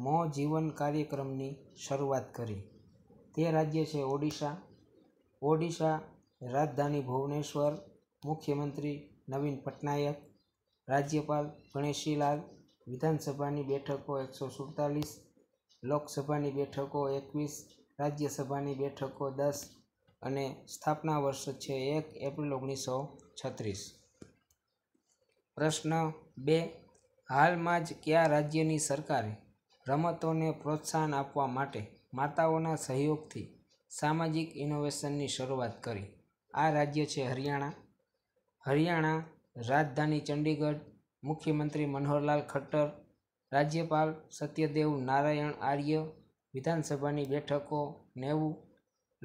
મો જીવન કાર્યક્રમની શરૂઆત કરી તે રાજ્ય છે ઓડિશા ઓડિશા રાજધાની ભુવનેશ્વર મુખ્યમંત્રી નવીન પટનાયક રાજ્યપાલ ગણેશીલાલ વિધાનસભાની બેઠકો એકસો સુડતાલીસ લોકસભાની બેઠકો એકવીસ રાજ્યસભાની બેઠકો દસ અને સ્થાપના વર્ષ છે એક એપ્રિલ ઓગણીસો છત્રીસ પ્રશ્ન બે હાલમાં જ કયા રાજ્યની સરકારે રમતોને પ્રોત્સાહન આપવા માટે માતાઓના સહયોગથી સામાજિક ઇનોવેશનની શરૂઆત કરી આ રાજ્ય છે હરિયાણા હરિયાણા રાજધાની ચંડીગઢ મુખ્યમંત્રી મનોહરલાલ ખટ્ટર રાજ્યપાલ સત્યદેવ નારાયણ આર્ય વિધાનસભાની બેઠકો નેવું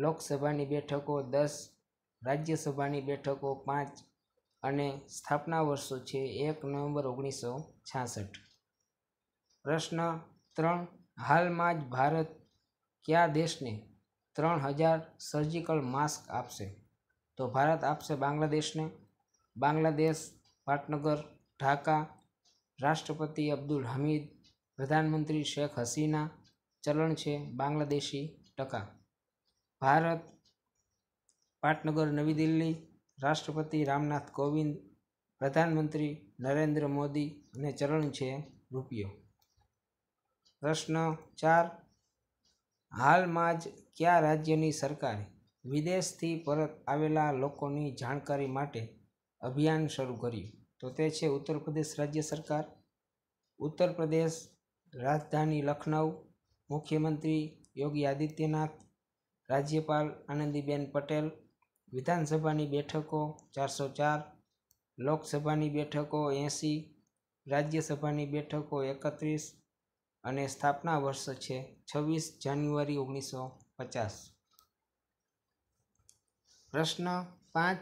લોકસભાની બેઠકો દસ રાજ્યસભાની બેઠકો પાંચ અને સ્થાપના વર્ષો છે એક નવેમ્બર ઓગણીસો છાસઠ પ્રશ્ન ત્રણ હાલમાં જ ભારત કયા દેશને ત્રણ હજાર સર્જિકલ માસ્ક આપશે તો ભારત આપશે બાંગ્લાદેશને બાંગ્લાદેશ પાટનગર ઢાકા રાષ્ટ્રપતિ અબ્દુલ હમીદ પ્રધાનમંત્રી શેખ હસીના ચલણ છે બાંગ્લાદેશી ટકા ભારત પાટનગર નવી દિલ્હી રાષ્ટ્રપતિ રામનાથ કોવિંદ પ્રધાનમંત્રી નરેન્દ્ર મોદી અને ચલણ છે રૂપિયો પ્રશ્ન ચાર હાલમાં જ કયા રાજ્યની સરકારે વિદેશથી પરત આવેલા લોકોની જાણકારી માટે અભિયાન શરૂ કર્યું તો તે છે ઉત્તર પ્રદેશ રાજ્ય સરકાર ઉત્તર પ્રદેશ રાજધાની લખનઉ મુખ્યમંત્રી યોગી આદિત્યનાથ રાજ્યપાલ આનંદીબેન પટેલ વિધાનસભાની બેઠકો ચારસો ચાર લોકસભાની બેઠકો એંસી રાજ્યસભાની બેઠકો એકત્રીસ અને સ્થાપના વર્ષ છે છવ્વીસ જાન્યુઆરી ઓગણીસો પચાસ પ્રશ્ન પાંચ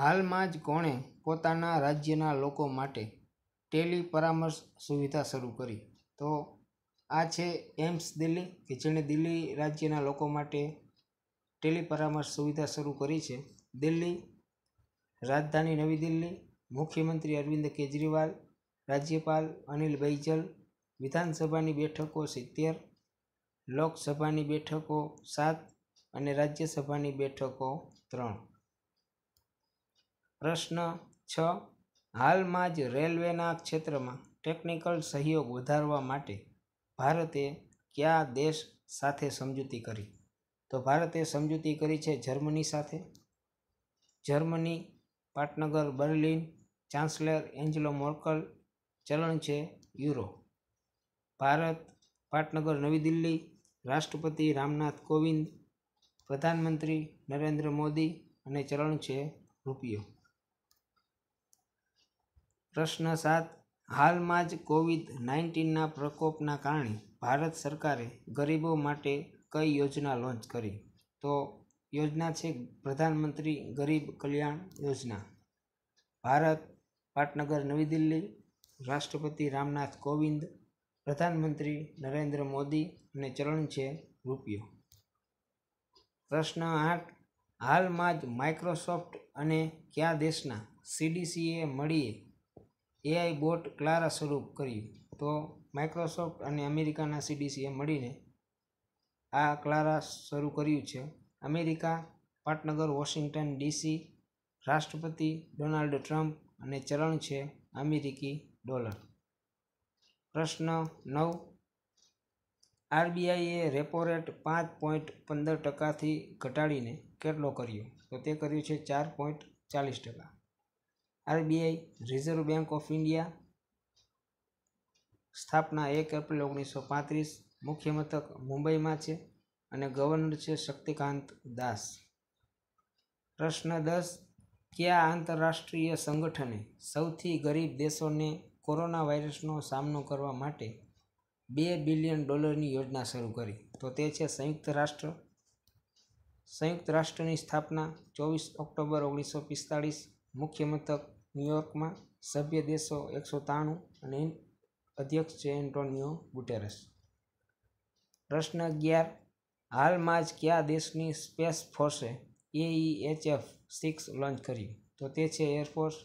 હાલમાં જ કોણે પોતાના રાજ્યના લોકો માટે ટેલી પરામર્શ સુવિધા શરૂ કરી તો આ છે એમ્સ દિલ્હી કે જેણે દિલ્હી રાજ્યના લોકો માટે ટેલી પરામર્શ સુવિધા શરૂ કરી છે દિલ્હી રાજધાની નવી દિલ્હી મુખ્યમંત્રી અરવિંદ કેજરીવાલ રાજ્યપાલ અનિલ બૈજલ વિધાનસભાની બેઠકો સિત્તેર લોકસભાની બેઠકો સાત અને રાજ્યસભાની બેઠકો ત્રણ પ્રશ્ન છ હાલમાં જ રેલવેના ક્ષેત્રમાં ટેકનિકલ સહયોગ વધારવા માટે ભારતે કયા દેશ સાથે સમજૂતી કરી તો ભારતે સમજૂતી કરી છે જર્મની સાથે જર્મની પાટનગર બર્લિન ચાન્સલર એન્જલો મોર્કલ ચલણ છે યુરો ભારત પાટનગર નવી દિલ્હી રાષ્ટ્રપતિ રામનાથ કોવિંદ પ્રધાનમંત્રી નરેન્દ્ર મોદી અને ચરણ છે રૂપિયો પ્રશ્ન સાત હાલમાં જ કોવિડ નાઇન્ટીનના પ્રકોપના કારણે ભારત સરકારે ગરીબો માટે કઈ યોજના લોન્ચ કરી તો યોજના છે પ્રધાનમંત્રી ગરીબ કલ્યાણ યોજના ભારત પાટનગર નવી દિલ્હી રાષ્ટ્રપતિ રામનાથ કોવિંદ પ્રધાનમંત્રી નરેન્દ્ર મોદી અને ચલણ છે રૂપિયો પ્રશ્ન આઠ હાલમાં જ માઇક્રોસોફ્ટ અને કયા દેશના સીડીસીએ મળીએ એઆઈ બોટ ક્લારા સ્વરૂપ કર્યું તો માઇક્રોસોફ્ટ અને અમેરિકાના સીડીસીએ મળીને આ ક્લારા શરૂ કર્યું છે અમેરિકા પાટનગર વોશિંગ્ટન ડીસી રાષ્ટ્રપતિ ડોનાલ્ડ ટ્રમ્પ અને ચલણ છે અમેરિકી ડોલર પ્રશ્ન નવ આરબીઆઈએ રેપો રેટ પાંચ પોઈન્ટ પંદર ટકાથી ઘટાડીને કેટલો કર્યો તો તે કર્યું છે ચાર પોઈન્ટ ચાલીસ ટકા RBI reserve bank of India સ્થાપના એક એપ્રિલ ઓગણીસો પાંત્રીસ મુખ્ય મથક મુંબઈમાં છે અને ગવર્નર છે શક્તિકાંત દાસ પ્રશ્ન દસ કયા આંતરરાષ્ટ્રીય સંગઠને સૌથી ગરીબ દેશોને કોરોના વાયરસનો સામનો કરવા માટે બે બિલિયન ડોલરની યોજના શરૂ કરી તો તે છે સંયુક્ત રાષ્ટ્ર સંયુક્ત રાષ્ટ્રની સ્થાપના ચોવીસ ઓક્ટોબર ઓગણીસો પિસ્તાળીસ મુખ્ય મથક ન્યુયોર્કમાં સભ્ય દેશો એકસો ત્રાણું અને અધ્યક્ષ છે એન્ટોનિયો ગુટેરસ પ્રશ્ન અગિયાર હાલમાં જ કયા દેશની સ્પેસ ફોર્સે એચ એફ સિક્સ લોન્ચ કર્યું તો તે છે એરફોર્સ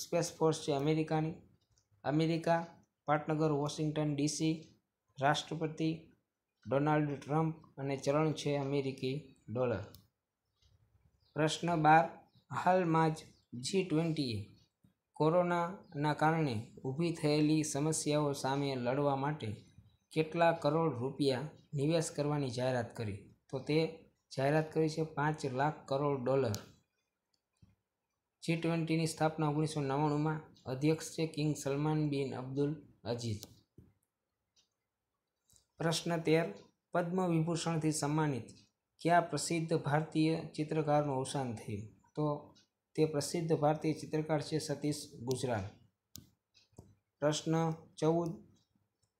સ્પેસ ફોર્સ છે અમેરિકાની અમેરિકા પાટનગર વોશિંગ્ટન ડીસી રાષ્ટ્રપતિ ડોનાલ્ડ ટ્રમ્પ અને ચલણ છે અમેરિકી ડોલર પ્રશ્ન બાર હાલમાં જ જી ટ્વેન્ટીએ કોરોનાના કારણે ઊભી થયેલી સમસ્યાઓ સામે લડવા માટે કેટલા કરોડ રૂપિયા નિવેશ કરવાની જાહેરાત કરી તો તે જાહેરાત કરી છે પાંચ લાખ કરોડ ડોલર જી ટ્વેન્ટીની સ્થાપના ઓગણીસો નવ્વાણુંમાં અધ્યક્ષ છે કિંગ સલમાન બિન અબ્દુલ અજીઝ પ્રશ્ન તેર પદ્મ વિભૂષણથી સન્માનિત કયા પ્રસિદ્ધ ભારતીય ચિત્રકારનું અવસાન થયું તો તે પ્રસિદ્ધ ભારતીય ચિત્રકાર છે સતીશ ગુજરાત પ્રશ્ન ચૌદ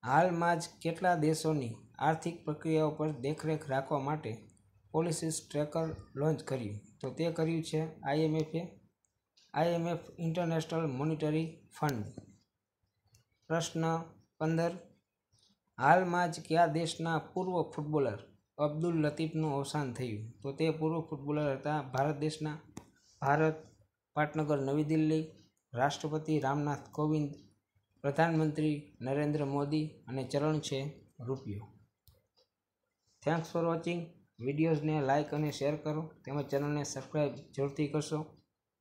હાલમાં જ કેટલા દેશોની આર્થિક પ્રક્રિયાઓ પર દેખરેખ રાખવા માટે પોલિસીસ ટ્રેકર લોન્ચ કર્યું તો તે કર્યું છે આઈએમએફે આઈએમએફ ઇન્ટરનેશનલ મોનિટરી ફંડ પ્રશ્ન પંદર હાલમાં જ કયા દેશના પૂર્વ ફૂટબોલર અબ્દુલ લતીફનું અવસાન થયું તો તે પૂર્વ ફૂટબોલર હતા ભારત દેશના ભારત પાટનગર નવી દિલ્હી રાષ્ટ્રપતિ રામનાથ કોવિંદ પ્રધાનમંત્રી નરેન્દ્ર મોદી અને ચરણ છે રૂપિયો થેન્ક્સ ફોર વોચિંગ વિડીયોઝને લાઇક અને શેર કરો તેમજ ચેનલને સબસ્ક્રાઈબ જરૂરથી કરશો